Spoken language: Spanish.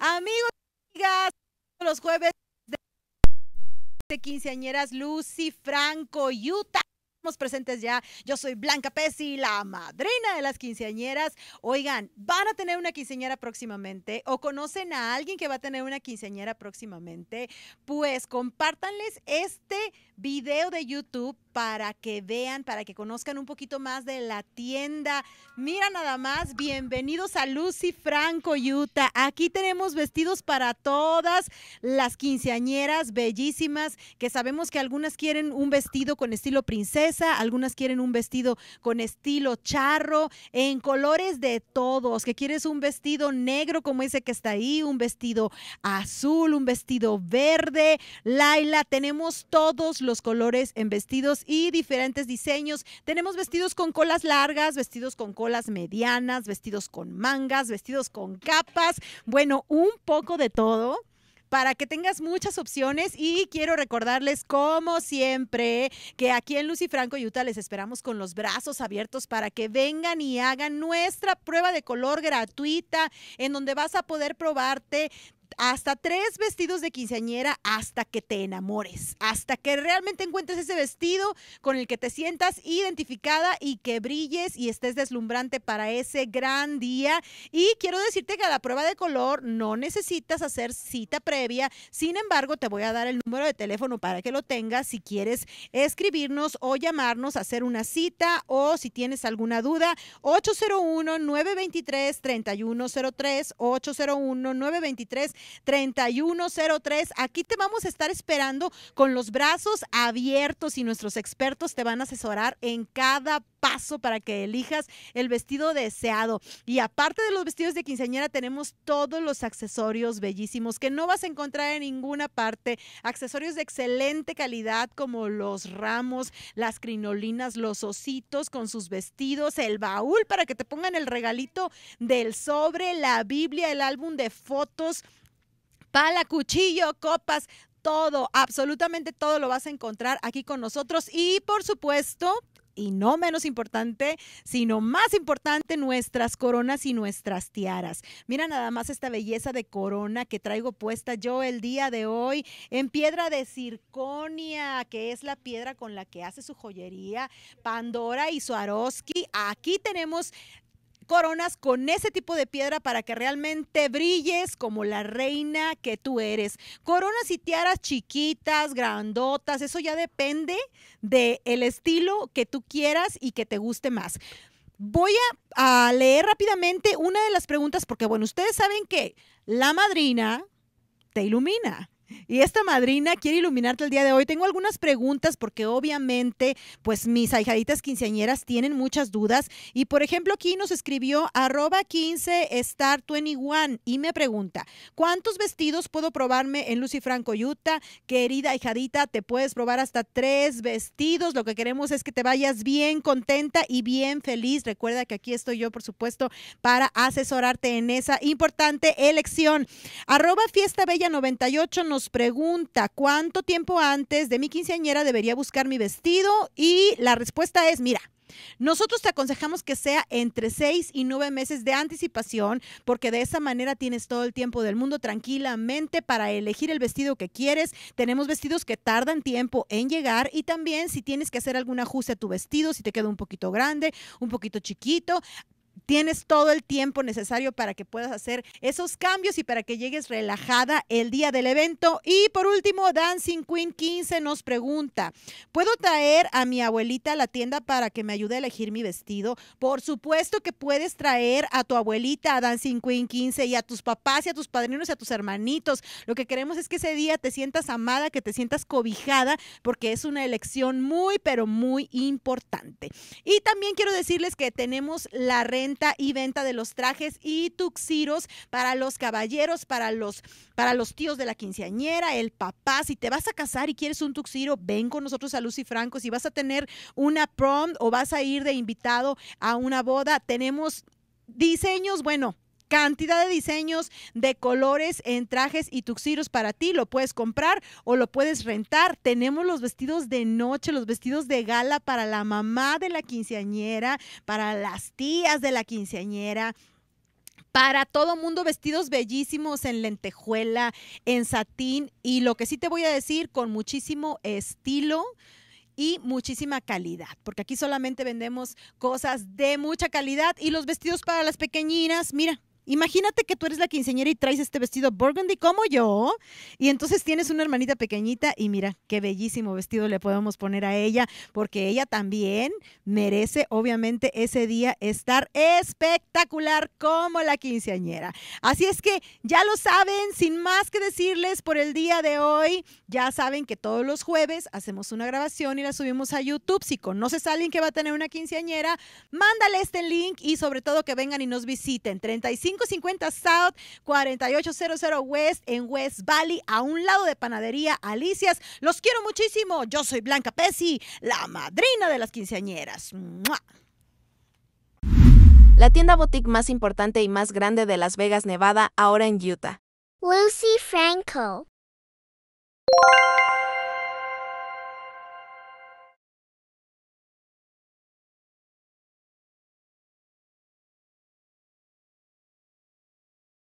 Amigos amigas, los jueves de quinceañeras Lucy Franco, Utah. Estamos presentes ya. Yo soy Blanca Pesi, la madrina de las quinceañeras. Oigan, ¿van a tener una quinceañera próximamente o conocen a alguien que va a tener una quinceañera próximamente? Pues compártanles este video de YouTube para que vean, para que conozcan un poquito más de la tienda. Mira nada más, bienvenidos a Lucy Franco Yuta. Aquí tenemos vestidos para todas las quinceañeras bellísimas, que sabemos que algunas quieren un vestido con estilo princesa algunas quieren un vestido con estilo charro, en colores de todos, que quieres un vestido negro como ese que está ahí, un vestido azul, un vestido verde. Laila, tenemos todos los colores en vestidos y diferentes diseños. Tenemos vestidos con colas largas, vestidos con colas medianas, vestidos con mangas, vestidos con capas. Bueno, un poco de todo para que tengas muchas opciones y quiero recordarles como siempre que aquí en Lucy Franco Utah les esperamos con los brazos abiertos para que vengan y hagan nuestra prueba de color gratuita en donde vas a poder probarte hasta tres vestidos de quinceañera hasta que te enamores, hasta que realmente encuentres ese vestido con el que te sientas identificada y que brilles y estés deslumbrante para ese gran día. Y quiero decirte que a la prueba de color no necesitas hacer cita previa, sin embargo te voy a dar el número de teléfono para que lo tengas si quieres escribirnos o llamarnos hacer una cita o si tienes alguna duda, 801-923-3103, 801-923. 3103. Aquí te vamos a estar esperando con los brazos abiertos y nuestros expertos te van a asesorar en cada paso para que elijas el vestido deseado. Y aparte de los vestidos de quinceañera, tenemos todos los accesorios bellísimos que no vas a encontrar en ninguna parte. Accesorios de excelente calidad como los ramos, las crinolinas, los ositos con sus vestidos, el baúl para que te pongan el regalito del sobre, la Biblia, el álbum de fotos pala, cuchillo, copas, todo, absolutamente todo lo vas a encontrar aquí con nosotros y por supuesto... Y no menos importante, sino más importante, nuestras coronas y nuestras tiaras. Mira nada más esta belleza de corona que traigo puesta yo el día de hoy en piedra de circonia, que es la piedra con la que hace su joyería Pandora y Swarovski. Aquí tenemos coronas con ese tipo de piedra para que realmente brilles como la reina que tú eres. Coronas y tiaras chiquitas, grandotas, eso ya depende del el estilo que tú quieras y que te guste más. Voy a leer rápidamente una de las preguntas porque, bueno, ustedes saben que la madrina te ilumina y esta madrina quiere iluminarte el día de hoy. Tengo algunas preguntas porque obviamente, pues mis ahijaditas quinceañeras tienen muchas dudas. Y por ejemplo, aquí nos escribió arroba 15star21 y me pregunta, ¿cuántos vestidos puedo probarme en Lucy Franco, Utah? Querida ahijadita, te puedes probar hasta tres vestidos. Lo que queremos es que te vayas bien contenta y bien feliz. Recuerda que aquí estoy yo, por supuesto, para asesorarte en esa importante elección. Arroba fiesta bella 98 nos pregunta, ¿cuánto tiempo antes de mi quinceañera debería buscar mi vestido? Y la respuesta es, mira, nosotros te aconsejamos que sea entre seis y nueve meses de anticipación, porque de esa manera tienes todo el tiempo del mundo tranquilamente para elegir el vestido que quieres. Tenemos vestidos que tardan tiempo en llegar y también si tienes que hacer algún ajuste a tu vestido, si te queda un poquito grande, un poquito chiquito, tienes todo el tiempo necesario para que puedas hacer esos cambios y para que llegues relajada el día del evento. Y por último, Dancing Queen 15 nos pregunta, ¿puedo traer a mi abuelita a la tienda para que me ayude a elegir mi vestido? Por supuesto que puedes traer a tu abuelita a Dancing Queen 15 y a tus papás y a tus padrinos y a tus hermanitos. Lo que queremos es que ese día te sientas amada, que te sientas cobijada, porque es una elección muy, pero muy importante. Y también quiero decirles que tenemos la renta y venta de los trajes y tuxiros para los caballeros, para los, para los tíos de la quinceañera, el papá. Si te vas a casar y quieres un tuxiro, ven con nosotros a Lucy Franco. Si vas a tener una prom o vas a ir de invitado a una boda, tenemos diseños, bueno, Cantidad de diseños de colores en trajes y tuxiros para ti. Lo puedes comprar o lo puedes rentar. Tenemos los vestidos de noche, los vestidos de gala para la mamá de la quinceañera, para las tías de la quinceañera para todo mundo vestidos bellísimos en lentejuela, en satín y lo que sí te voy a decir con muchísimo estilo y muchísima calidad, porque aquí solamente vendemos cosas de mucha calidad y los vestidos para las pequeñinas, mira, Imagínate que tú eres la quinceañera y traes este vestido burgundy como yo, y entonces tienes una hermanita pequeñita y mira, qué bellísimo vestido le podemos poner a ella, porque ella también merece, obviamente, ese día estar espectacular como la quinceañera. Así es que ya lo saben, sin más que decirles por el día de hoy, ya saben que todos los jueves hacemos una grabación y la subimos a YouTube. Si conoces a alguien que va a tener una quinceañera, mándale este link y sobre todo que vengan y nos visiten. 35 550 South, 4800 West, en West Valley, a un lado de Panadería Alicias. Los quiero muchísimo. Yo soy Blanca Pesci, la madrina de las quinceañeras. La tienda boutique más importante y más grande de Las Vegas, Nevada, ahora en Utah. Lucy Franco.